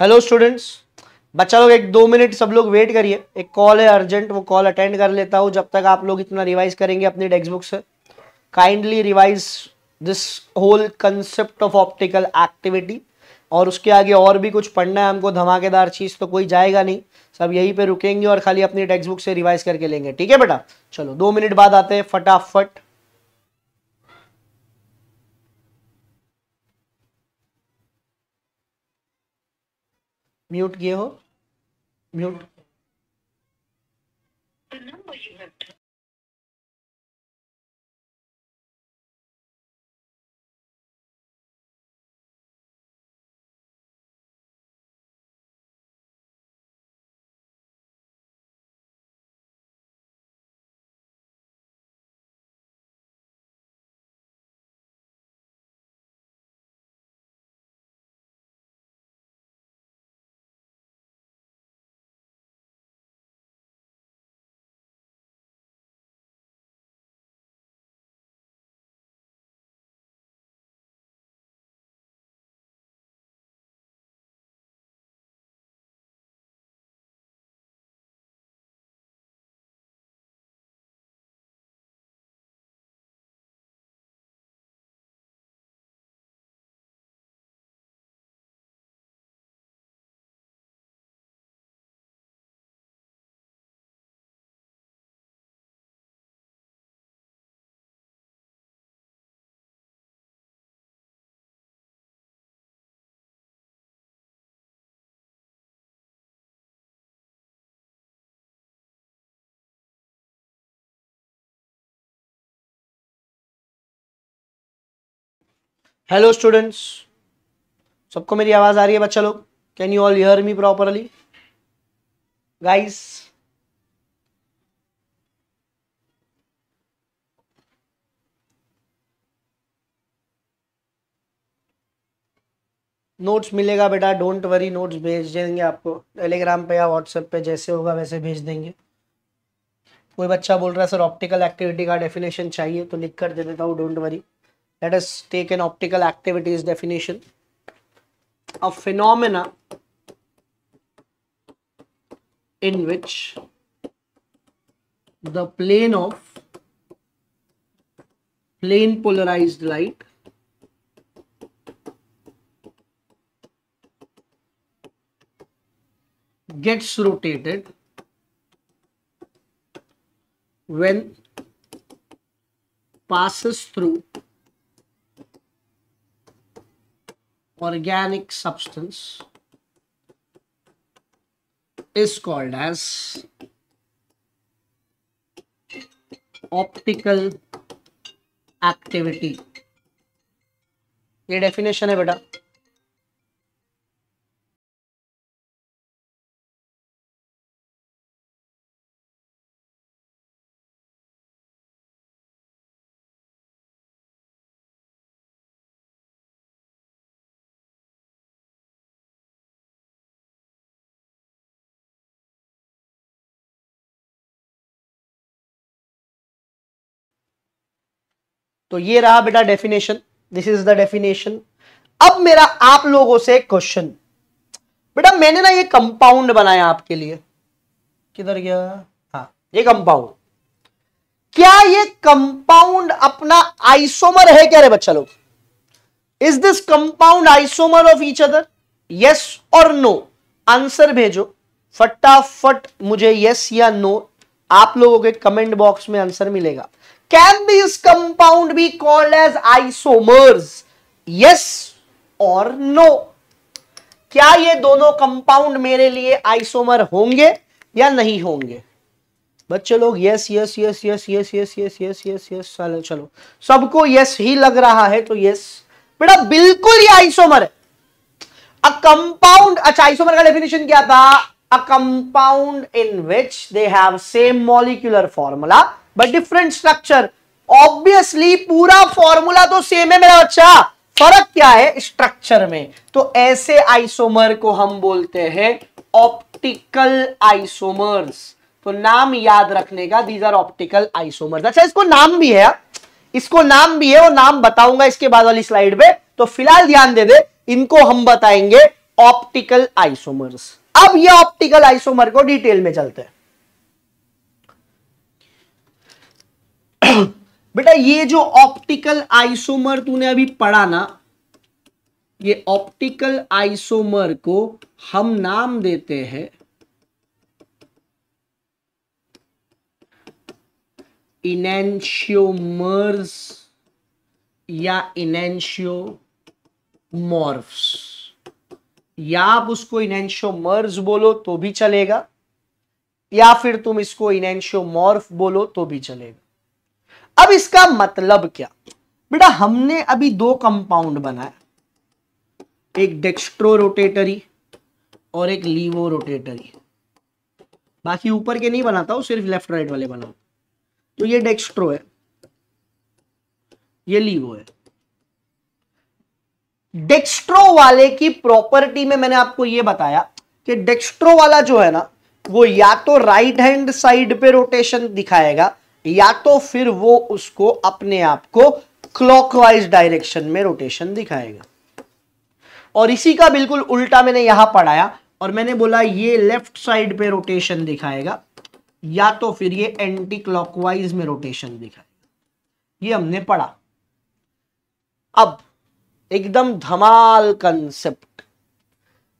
S1: हेलो स्टूडेंट्स बच्चा लोग एक दो मिनट सब लोग वेट करिए एक कॉल है अर्जेंट वो कॉल अटेंड कर लेता हूँ जब तक आप लोग इतना रिवाइज करेंगे अपनी टेक्स्ट बुक से kindly revise this whole concept of optical activity और उसके आगे और भी कुछ पढ़ना है हमको धमाकेदार चीज़ तो कोई जाएगा नहीं सब यहीं पर रुकेंगे और खाली अपनी टेक्स्ट बुक से रिवाइज करके लेंगे ठीक है बेटा चलो दो मिनट बाद आते हैं फटाफट म्यूट किए हो mute The number you have hello students सबको मेरी आवाज़ आ रही है बच्चा लोग can you all hear me properly guys notes मिलेगा बेटा डोंट वरी नोट्स भेज देंगे आपको टेलीग्राम पे या व्हाट्सएप पे जैसे होगा वैसे भेज देंगे कोई बच्चा बोल रहा है सर ऑप्टिकल एक्टिविटी का डेफिनेशन चाहिए तो लिख कर दे देता हूँ don't worry let us take an optical activities definition a phenomena in which the plane of plane polarized light gets rotated when passes through organic substance is called as optical activity ये definition है बेटा तो ये रहा बेटा definition this is the definition अब मेरा आप लोगों से क्वेश्चन बेटा मैंने ना ये कंपाउंड बनाया आपके लिए किधर गया हाँ ये कंपाउंड क्या ये कंपाउंड अपना आइसोमर है क्या रे बच्चा लोग is this compound isomer of each other yes और नो आंसर भेजो फटाफट मुझे यस या नो आप लोगों के कमेंट बॉक्स में आंसर मिलेगा can these compound be called as isomers yes और नो क्या ये दोनों कंपाउंड मेरे लिए आइसोमर होंगे या नहीं होंगे बच्चे लोग yes yes yes yes yes yes yes yes yes yes चलो चलो सबको यस ही लग रहा है तो यस बेटा बिल्कुल ये आइसोमर अ कंपाउंड अच्छा आइसोमर का डेफिनेशन क्या था a compound in which they have same molecular formula but different structure obviously पूरा फॉर्मूला तो सेम है मेरा अच्छा फर्क क्या है स्ट्रक्चर में तो ऐसे आइसोमर को हम बोलते हैं ऑप्टिकल आइसोमर्स तो नाम याद रखने का दीज आर ऑप्टिकल आइसोमर्स अच्छा इसको नाम भी है हाँ। इसको नाम भी है और नाम बताऊंगा इसके बाद वाली स्लाइड में तो फिलहाल ध्यान दे दे इनको हम बताएंगे ऑप्टिकल आइसोमर्स अब ये ऑप्टिकल आइसोमर को डिटेल में चलते हैं बेटा ये जो ऑप्टिकल आइसोमर तूने अभी पढ़ा ना ये ऑप्टिकल आइसोमर को हम नाम देते हैं इनेंशियोमर्स या इनेंशियोमॉर्फ्स या आप उसको इनेंशियोमर्स बोलो तो भी चलेगा या फिर तुम इसको इनेंशियोमॉर्फ बोलो तो भी चलेगा अब इसका मतलब क्या बेटा हमने अभी दो कंपाउंड बनाया एक डेक्स्ट्रो रोटेटरी और एक लीवो रोटेटरी बाकी ऊपर के नहीं बनाता हूं सिर्फ लेफ्ट राइट वाले बनाऊ तो ये डेक्स्ट्रो है ये लीवो है डेक्स्ट्रो वाले की प्रॉपर्टी में मैंने आपको ये बताया कि डेक्स्ट्रो वाला जो है ना वो या तो राइट हैंड साइड पे रोटेशन दिखाएगा या तो फिर वो उसको अपने आप को क्लॉकवाइज डायरेक्शन में रोटेशन दिखाएगा और इसी का बिल्कुल उल्टा मैंने यहां पढ़ाया और मैंने बोला ये लेफ्ट साइड पे रोटेशन दिखाएगा या तो फिर ये एंटी क्लॉकवाइज में रोटेशन दिखाएगा ये हमने पढ़ा अब एकदम धमाल कंसेप्ट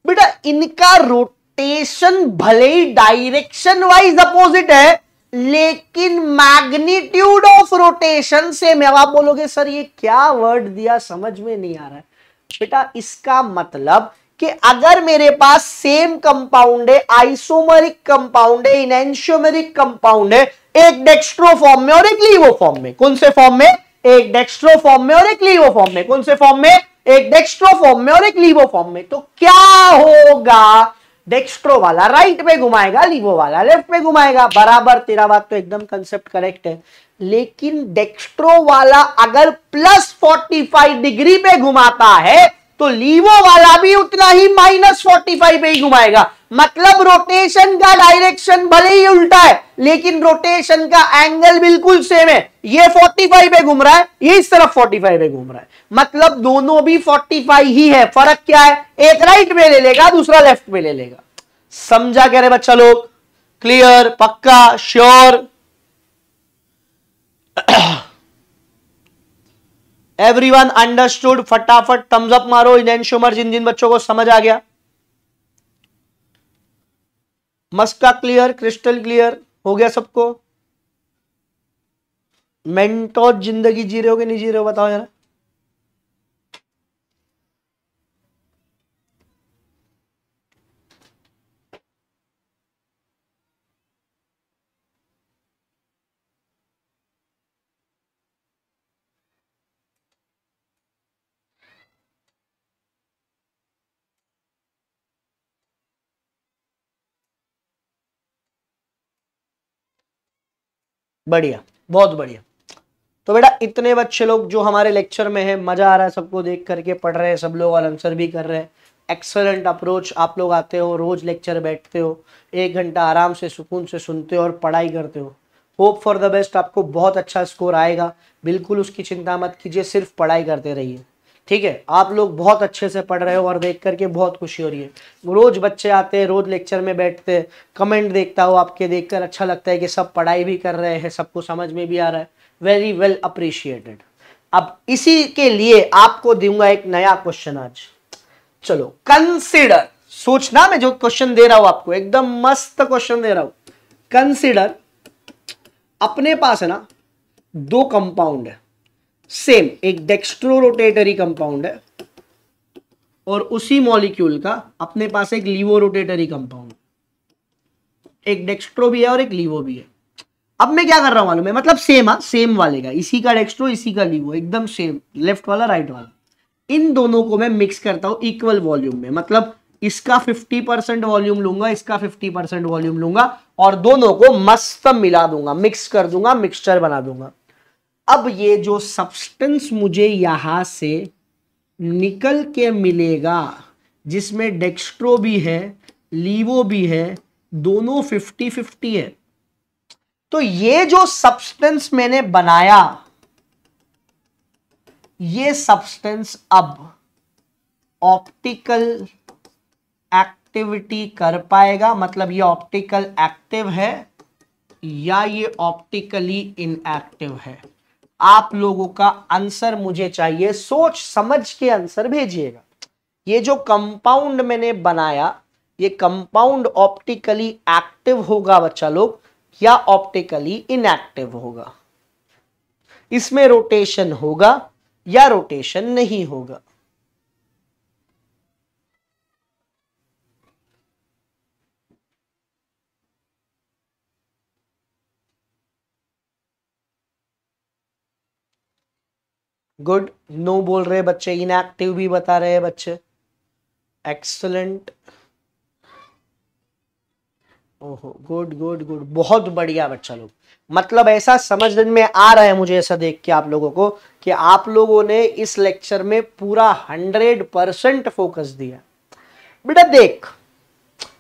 S1: बेटा इनका रोटेशन भले ही डायरेक्शन वाइज अपोजिट है लेकिन मैग्नीट्यूड ऑफ रोटेशन से मैं आप बोलोगे सर ये क्या वर्ड दिया समझ में नहीं आ रहा है बेटा इसका मतलब कि अगर मेरे पास सेम कंपाउंड है आइसोमरिक कंपाउंड है इनएंशियोमेरिक कंपाउंड है एक डेक्स्ट्रो फॉर्म में और एक लीवो फॉर्म में कौन से फॉर्म में एक डेक्स्ट्रो फॉर्म में और एक लीवो फॉर्म में कौन से फॉर्म में एक डेक्स्ट्रो फॉर्म में और एक लीवो फॉर्म में तो क्या होगा डेक्स्ट्रो वाला राइट में घुमाएगा लीवो वाला लेफ्ट में घुमाएगा बराबर तेरा बात तो एकदम कंसेप्ट करेक्ट है लेकिन डेक्स्ट्रो वाला अगर प्लस 45 डिग्री पे घुमाता है तो लीवो वाला भी उतना ही माइनस फाइव पे ही घुमाएगा मतलब रोटेशन का डायरेक्शन भले ही उल्टा है लेकिन रोटेशन का एंगल बिल्कुल सेम है ये 45 पे घूम रहा है ये इस तरफ 45 पे घूम रहा है मतलब दोनों भी 45 ही है फर्क क्या है एक राइट में ले लेगा दूसरा लेफ्ट में ले लेगा समझा कह रहे बच्चा लोग क्लियर पक्का श्योर एवरीवन अंडरस्टूड फटाफट थम्सअप मारो इन शुमर जिन जिन बच्चों को समझ आ गया मस्का क्लियर क्रिस्टल क्लियर हो गया सबको मेंटोज जिंदगी जी रहे हो कि नहीं जी रहे हो बताओ यार बढ़िया बहुत बढ़िया तो बेटा इतने बच्चे लोग जो हमारे लेक्चर में हैं मज़ा आ रहा है सबको देख करके पढ़ रहे हैं सब लोग और आंसर भी कर रहे हैं एक्सलेंट अप्रोच आप लोग आते हो रोज़ लेक्चर बैठते हो एक घंटा आराम से सुकून से सुनते हो और पढ़ाई करते हो होप फॉर द बेस्ट आपको बहुत अच्छा स्कोर आएगा बिल्कुल उसकी चिंता मत कीजिए सिर्फ पढ़ाई करते रहिए ठीक है आप लोग बहुत अच्छे से पढ़ रहे हो और देख करके बहुत खुशी हो रही है रोज बच्चे आते हैं रोज लेक्चर में बैठते हैं कमेंट देखता हो आपके देखकर अच्छा लगता है कि सब पढ़ाई भी कर रहे हैं सबको समझ में भी आ रहा है वेरी वेल अप्रिशिएटेड अब इसी के लिए आपको दूंगा एक नया क्वेश्चन आज चलो कंसिडर सोचना मैं जो क्वेश्चन दे रहा हूं आपको एकदम मस्त क्वेश्चन दे रहा हूं कंसिडर अपने पास है ना दो कंपाउंड है सेम एक डेक्स्ट्रो रोटेटरी कंपाउंड है और उसी मॉलिक्यूल का अपने पास एक लीवो रोटेटरी कंपाउंड एक डेक्स्ट्रो भी है और एक लीवो भी है अब मैं क्या कर रहा हूं मालूम है मतलब सेम हाँ सेम वाले का इसी का डेक्स्ट्रो इसी का लीवो एकदम सेम लेफ्ट वाला राइट वाला इन दोनों को मैं मिक्स करता हूं इक्वल वॉल्यूम में मतलब इसका 50 परसेंट वॉल्यूम लूंगा इसका 50 परसेंट वॉल्यूम लूंगा और दोनों को मस्त मिला दूंगा मिक्स कर दूंगा मिक्सचर बना दूंगा अब ये जो सब्सटेंस मुझे यहाँ से निकल के मिलेगा जिसमें डेक्स्ट्रो भी है लीवो भी है दोनों फिफ्टी फिफ्टी है तो ये जो सब्सटेंस मैंने बनाया ये सब्सटेंस अब ऑप्टिकल एक्टिविटी कर पाएगा मतलब ये ऑप्टिकल एक्टिव है या ये ऑप्टिकली इनएक्टिव है आप लोगों का आंसर मुझे चाहिए सोच समझ के आंसर भेजिएगा ये जो कंपाउंड मैंने बनाया ये कंपाउंड ऑप्टिकली एक्टिव होगा बच्चा लोग या ऑप्टिकली इनएक्टिव होगा इसमें रोटेशन होगा या रोटेशन नहीं होगा गुड नो बोल रहे बच्चे इनएक्टिव भी बता रहे हैं बच्चे एक्सलेंट ओहो गुड गुड गुड बहुत बढ़िया बच्चा लोग मतलब ऐसा समझ में आ रहा है मुझे ऐसा देख के आप लोगों को कि आप लोगों ने इस लेक्चर में पूरा हंड्रेड परसेंट फोकस दिया बेटा देख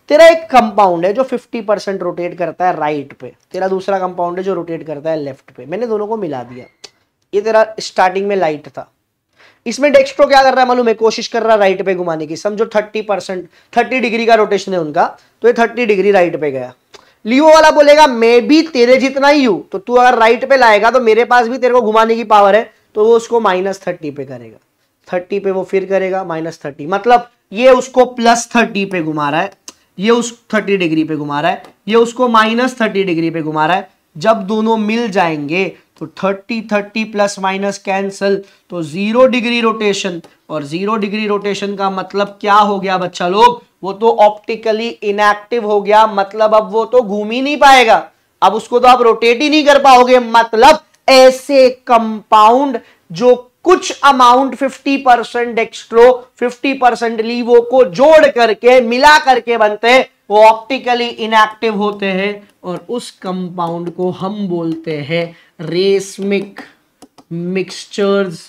S1: तेरा एक कंपाउंड है जो फिफ्टी परसेंट रोटेट करता है राइट पे तेरा दूसरा कंपाउंड है जो रोटेट करता है लेफ्ट पे मैंने दोनों को मिला दिया ये तेरा स्टार्टिंग में लाइट था इसमें डेक्स्ट्रो क्या कर रहा है मालूम है कोशिश कर रहा है राइट पे घुमाने की समझो थर्टी परसेंट थर्टी डिग्री का रोटेशन है उनका तो ये थर्टी डिग्री राइट पे गया लियो वाला बोलेगा मैं भी तेरे जितना ही हूं तो तू अगर राइट पे लाएगा तो मेरे पास भी तेरे को घुमाने की पावर है तो वो उसको माइनस थर्टी पे करेगा थर्टी पे वो फिर करेगा माइनस थर्टी मतलब ये उसको प्लस थर्टी पे घुमा रहा है ये उस थर्टी डिग्री पे घुमा रहा है ये उसको माइनस थर्टी डिग्री पे घुमा रहा है जब दोनों मिल जाएंगे तो 30 30 प्लस माइनस कैंसिल तो जीरो डिग्री रोटेशन और जीरो डिग्री रोटेशन का मतलब क्या हो गया बच्चा लोग वो तो ऑप्टिकली इनएक्टिव हो गया मतलब अब वो तो घूम ही नहीं पाएगा अब उसको तो आप रोटेट ही नहीं कर पाओगे मतलब ऐसे कंपाउंड जो कुछ amount 50 percent dextro 50 percent levo को जोड़ करके मिला करके बनते हैं वो ऑप्टिकली इनएक्टिव होते हैं और उस कंपाउंड को हम बोलते हैं रेसमिक मिक्सचर्स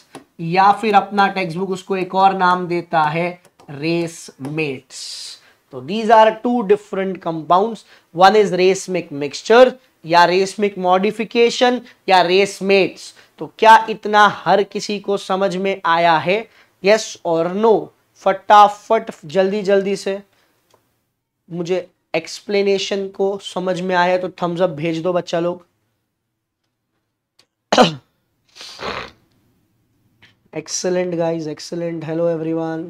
S1: या फिर अपना टेक्स्ट बुक उसको एक और नाम देता है रेसमेट्स तो these are two different compounds one is racemic mixture या रेसमिक मॉडिफिकेशन या रेसमेट्स तो क्या इतना हर किसी को समझ में आया है यस और नो फटाफट जल्दी जल्दी से मुझे एक्सप्लेनेशन को समझ में आया तो थम्स अप भेज दो बच्चा लोग excellent guys excellent hello everyone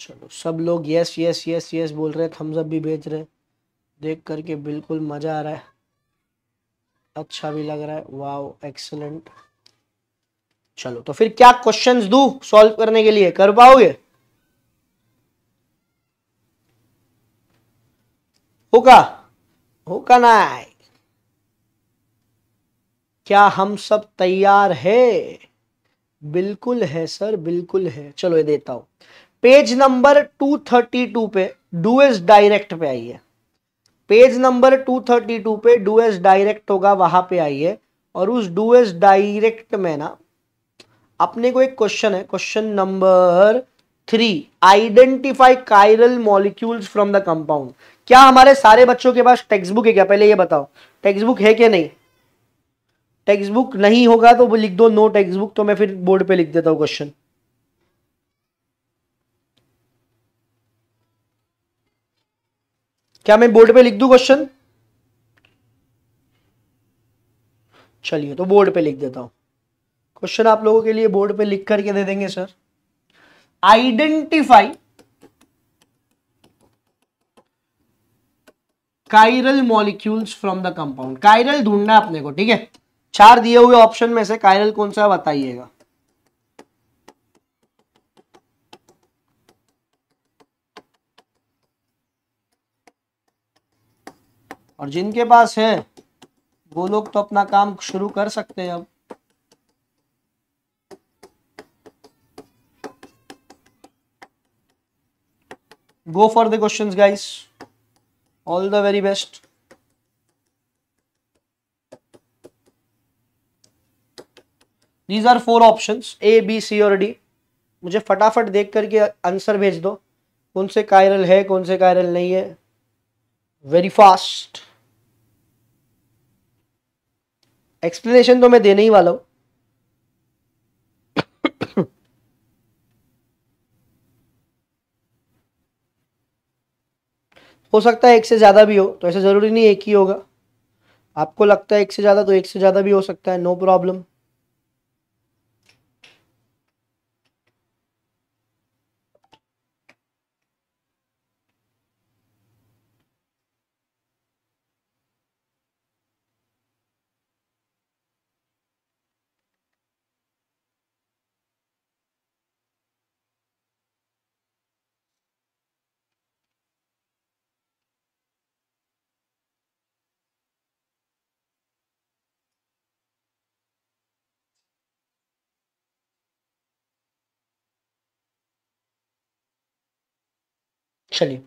S1: चलो सब लोग यस यस यस यस बोल रहे हैं थम्स अप भी भेज रहे हैं देख करके बिल्कुल मज़ा आ रहा है अच्छा भी लग रहा है वाह एक्सलेंट चलो तो फिर क्या क्वेश्चंस दू सॉल्व करने के लिए कर पाओगे होगा होगा ना क्या हम सब तैयार है बिल्कुल है सर बिल्कुल है चलो ये देता हूं पेज नंबर 232 पे डूएस डायरेक्ट पे आइए पेज नंबर 232 पे डू एस डायरेक्ट होगा वहां पे आइए और उस डू एस डायरेक्ट में ना अपने को एक क्वेश्चन है question number three identify chiral molecules from the compound क्या हमारे सारे बच्चों के पास टेक्स्ट बुक है क्या पहले ये बताओ टेक्स्ट बुक है क्या नहीं टेक्स्ट बुक नहीं होगा तो वो लिख दो नो टेक्स्ट बुक तो मैं फिर बोर्ड पे लिख देता हूँ क्वेश्चन क्या मैं बोर्ड पे लिख दू क्वेश्चन चलिए तो बोर्ड पे लिख देता हूं क्वेश्चन आप लोगों के लिए बोर्ड पे लिख करके दे देंगे sir identify chiral molecules from the compound chiral ढूंढना अपने को ठीक है चार दिए हुए ऑप्शन में से काइरल कौन सा बताइएगा और जिनके पास है वो लोग तो अपना काम शुरू कर सकते हैं अब go for the question guys all the very best these are four option A B C और डी मुझे फटाफट देख करके आंसर भेज दो कौन से कायरल है कौन से कायरल नहीं है वेरी फास्ट एक्सप्लेनेशन तो मैं देने ही वाला हूँ हो सकता है एक से ज़्यादा भी हो तो ऐसा ज़रूरी नहीं एक ही होगा आपको लगता है एक से ज़्यादा तो एक से ज़्यादा भी हो सकता है नो प्रॉब्लम चलिए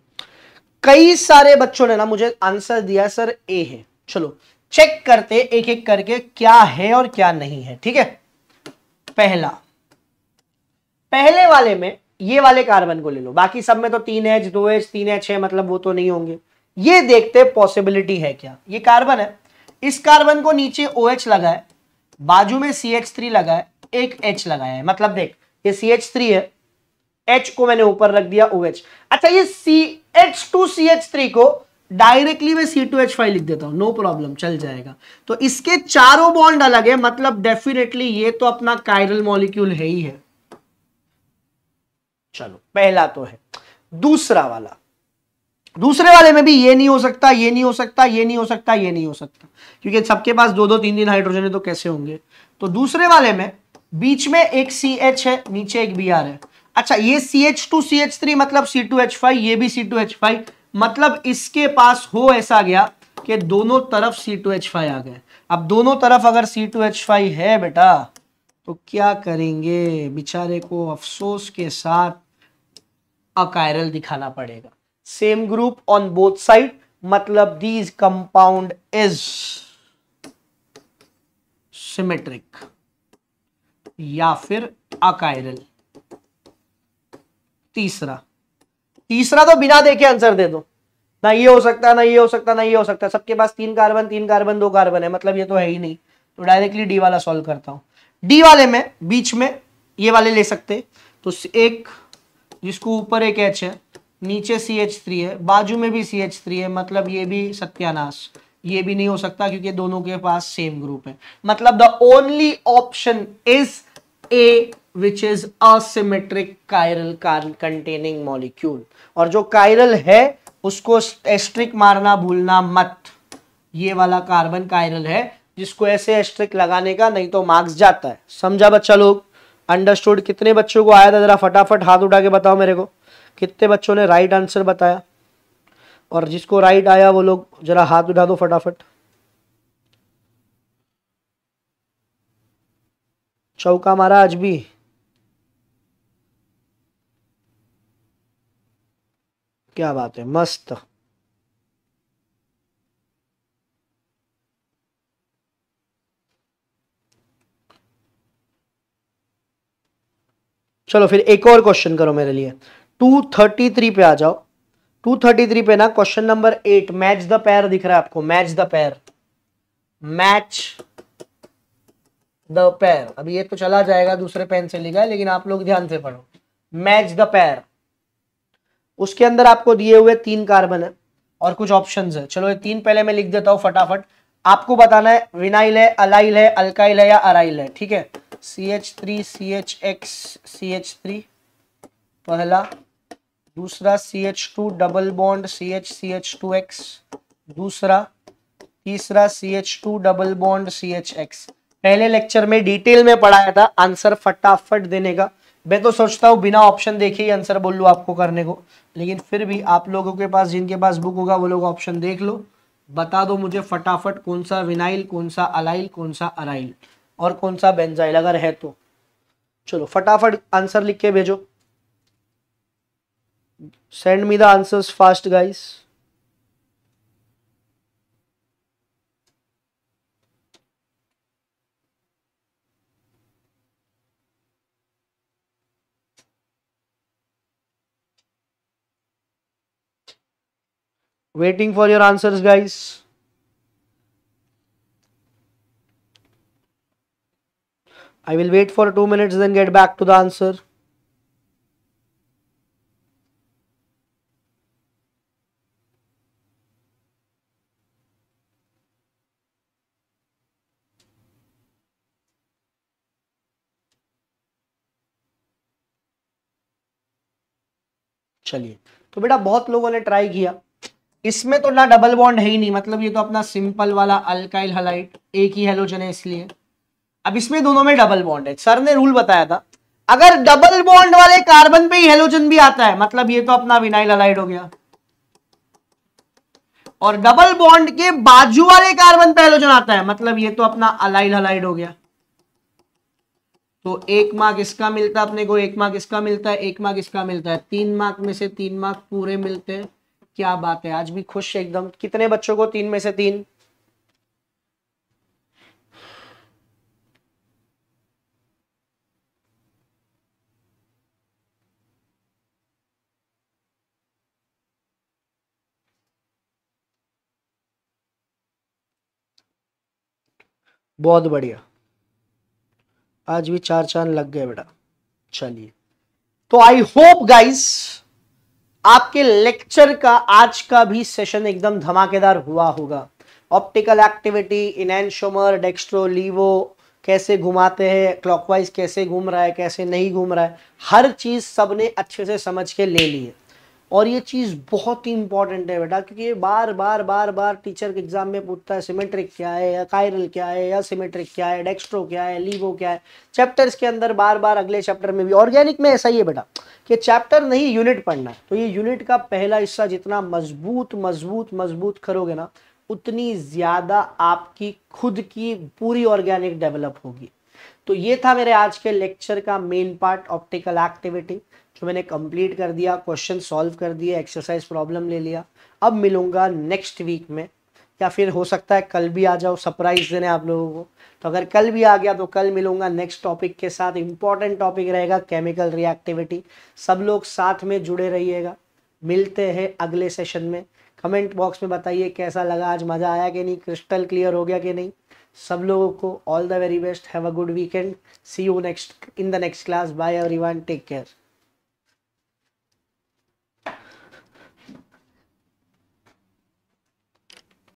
S1: कई सारे बच्चों ने ना मुझे आंसर दिया सर ए है चलो चेक करते एक एक करके क्या है और क्या नहीं है ठीक है पहला पहले वाले में ये वाले कार्बन को ले लो बाकी सब में तो तीन एच दो एच तीन एच है मतलब वो तो नहीं होंगे ये देखते पॉसिबिलिटी है क्या ये कार्बन है इस कार्बन को नीचे ओ OH लगाए बाजू में सी एच थ्री लगाए एक एच लगाया है मतलब देख ये सी एच थ्री है एच को मैंने ऊपर रख दिया ओ एच अच्छा ये C H two C H three को डायरेक्टली मैं सी टू एच फाइव लिख देता हूं नो प्रॉब्लम चल जाएगा तो इसके चारों बॉन्ड अलग है मतलब डेफिनेटली ये तो अपना काइरल मॉलिक्यूल है ही है चलो पहला तो है दूसरा वाला दूसरे वाले में भी ये नहीं हो सकता ये नहीं हो सकता ये नहीं हो सकता ये नहीं हो सकता क्योंकि सबके पास दो दो तीन तीन हाइड्रोजन है तो कैसे होंगे तो दूसरे वाले में बीच में एक सी एच है नीचे एक बी आर है अच्छा ये C H two C H three मतलब सी टू एच फाइव ये भी सी टू एच फाइव मतलब इसके पास हो ऐसा गया कि दोनों तरफ सी टू एच फाइव आ गए अब दोनों तरफ अगर सी टू एच फाइव है बेटा तो क्या करेंगे बेचारे को अफसोस के साथ अकायरल दिखाना पड़ेगा same group on both side मतलब दीज कंपाउंड इज सिमेट्रिक या फिर अकायरल तीसरा तीसरा तो बिना देखे आंसर दे दो ना ये हो सकता ना ये हो सकता ना ये हो सकता सबके पास तीन कार्बन तीन कार्बन दो कार्बन है मतलब ये तो है ही नहीं तो डायरेक्टली डी वाला सॉल्व करता हूं डी वाले में बीच में ये वाले ले सकते तो एक जिसको ऊपर एक एच है नीचे सी एच थ्री है बाजू में भी सी एच थ्री है मतलब ये भी सत्यानाश ये भी नहीं हो सकता क्योंकि दोनों के पास सेम ग्रुप है मतलब the only option is A which is asymmetric chiral containing molecule और जो कायरल है उसको एस्ट्रिक मारना भूलना मत ये वाला कार्बन कायरल है जिसको ऐसे एस्ट्रिक लगाने का नहीं तो मार्क्स जाता है समझा बच्चा लोग अंडरस्टूड कितने बच्चों को आया था जरा फटाफट हाथ उठा के बताओ मेरे को कितने बच्चों ने राइट आंसर बताया और जिसको राइट आया वो लोग जरा हाथ उठा दो फटाफट चौका मारा आज भी क्या बात है मस्त चलो फिर एक और क्वेश्चन करो मेरे लिए 233 पे आ जाओ 233 पे ना question number eight match the pair दिख रहा है आपको match the pair match the pair अभी ये तो चला जाएगा दूसरे पेन से लिखा है लेकिन आप लोग ध्यान से पढ़ो मैच द पैर उसके अंदर आपको दिए हुए तीन कार्बन है और कुछ ऑप्शन है चलो ये तीन पहले मैं लिख देता हूँ फटाफट आपको बताना है विनाइल है अलाइल है अल्काइल है या अराइल है ठीक है C H three C H X C H three पहला दूसरा C H two double bond C H C H two X दूसरा तीसरा C H two double bond C H X पहले लेक्चर में डिटेल में पढ़ाया था आंसर फटाफट देने का मैं तो सोचता हूँ बिना ऑप्शन देखे ही आंसर बोल लू आपको करने को लेकिन फिर भी आप लोगों के पास जिनके पास बुक होगा वो लोग ऑप्शन देख लो बता दो मुझे फटाफट कौन सा विनाइल कौन सा अलाइल कौन सा अराइल और कौन सा बेंजाइल अगर है तो चलो फटाफट आंसर लिख के भेजो send me the answers fast guys waiting for your answers guys I will wait for 2 minutes then get back to the answer. चलिए तो बेटा बहुत लोगों ने ट्राई किया इसमें तो ना डबल बॉन्ड है ही नहीं मतलब ये तो अपना सिंपल वाला अल्काइल हलाइट एक ही हेलोजन है इसलिए अब इसमें दोनों में डबल बॉन्ड है सर ने रूल बताया था अगर डबल बॉन्ड वाले कार्बन पे ही हेलोजन भी आता है मतलब ये तो अपना विनाइल हलाइड हो गया और डबल बॉन्ड के बाजू वाले कार्बन पे हेलोजन आता है मतलब ये तो अपना अलाइल हलाइड हो गया तो एक मार्क इसका मिलता है अपने को एक मार्क इसका मिलता है एक मार्क इसका मिलता है तीन मार्क में से तीन मार्क पूरे मिलते हैं क्या बात है आज भी खुश है एकदम कितने बच्चों को तीन में से तीन बहुत बढ़िया आज भी चार चांद लग गए बेटा चलिए तो आई होप गाइस आपके लेक्चर का आज का भी सेशन एकदम धमाकेदार हुआ होगा optical activity enantiomer dextro levo कैसे घुमाते हैं क्लॉकवाइज कैसे घूम रहा है कैसे नहीं घूम रहा है हर चीज सबने अच्छे से समझ के ले ली है और ये चीज़ बहुत ही इंपॉर्टेंट है बेटा क्योंकि ये बार बार बार बार टीचर के एग्जाम में पूछता है सिमेट्रिक क्या है या कायरल क्या है या सिमेट्रिक क्या है डेक्स्ट्रो क्या है लीवो क्या है चैप्टर्स के अंदर बार बार अगले चैप्टर में भी ऑर्गेनिक में ऐसा ही है बेटा कि चैप्टर नहीं यूनिट पढ़ना है तो ये यूनिट का पहला हिस्सा जितना मजबूत मजबूत मजबूत करोगे ना उतनी ज़्यादा आपकी खुद की पूरी ऑर्गेनिक डेवलप होगी तो ये था मेरे आज के लेक्चर का मेन पार्ट ऑप्टिकल एक्टिविटी तो मैंने कंप्लीट कर दिया क्वेश्चन सॉल्व कर दिए एक्सरसाइज प्रॉब्लम ले लिया अब मिलूंगा नेक्स्ट वीक में या फिर हो सकता है कल भी आ जाओ सरप्राइज देने आप लोगों को तो अगर कल भी आ गया तो कल मिलूंगा नेक्स्ट टॉपिक के साथ इंपॉर्टेंट टॉपिक रहेगा केमिकल रिएक्टिविटी सब लोग साथ में जुड़े रहिएगा मिलते हैं अगले सेशन में कमेंट बॉक्स में बताइए कैसा लगा आज मज़ा आया कि नहीं क्रिस्टल क्लियर हो गया कि नहीं सब लोगों को all the very best have a good weekend see you next in the next class bye everyone take care